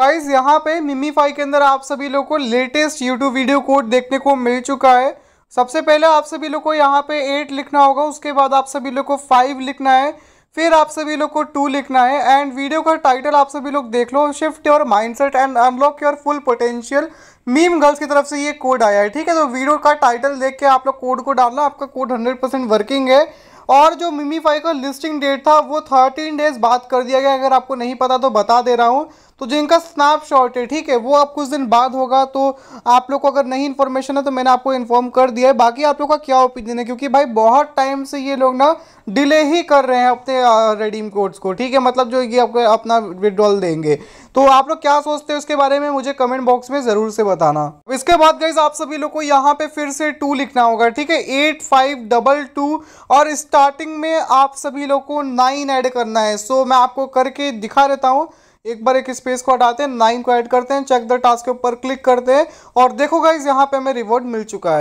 guys यहाँ पे मिमी फाई के अंदर आप सभी लोग को लेटेस्ट यूट्यूब वीडियो कोड देखने को मिल चुका है सबसे पहले आप सभी लोगों को यहाँ पे एट लिखना होगा उसके बाद आप सभी लोग को फाइव लिखना है फिर आप सभी लोग को टू लिखना है एंड वीडियो का टाइटल आप सभी लोग देख लो shift your mindset and unlock your full potential meme girls की तरफ से ये कोड आया है ठीक है तो वीडियो का टाइटल देख के आप लोग कोड को डालना आपका कोड हंड्रेड परसेंट वर्किंग है और जो मिमी फाई का लिस्टिंग डेट था वो थर्टीन डेज बात कर दिया गया अगर आपको नहीं पता तो बता दे रहा हूँ तो जिनका स्नैपशॉट है ठीक है वो आप कुछ दिन बाद होगा तो आप लोग को अगर नहीं इन्फॉर्मेशन है तो मैंने आपको इन्फॉर्म कर दिया है बाकी आप लोग का क्या ओपिनियन है क्योंकि भाई बहुत टाइम से ये लोग ना डिले ही कर रहे हैं अपने रेडीम कोड्स को ठीक है मतलब जो ये आपको अपना विड्रॉल देंगे तो आप लोग क्या सोचते हैं उसके बारे में मुझे कमेंट बॉक्स में ज़रूर से बताना इसके बाद गई आप सभी लोग को यहाँ पे फिर से टू लिखना होगा ठीक है एट फाइव डबल टू और स्टार्टिंग में आप सभी लोग को नाइन ऐड करना है सो मैं आपको करके दिखा देता हूँ एक बार एक स्पेस को हटाते हैं नाइन को ऐड करते हैं चेक द टास्क के ऊपर क्लिक करते हैं और देखो गाइज यहाँ पे हमें रिवॉर्ड मिल चुका है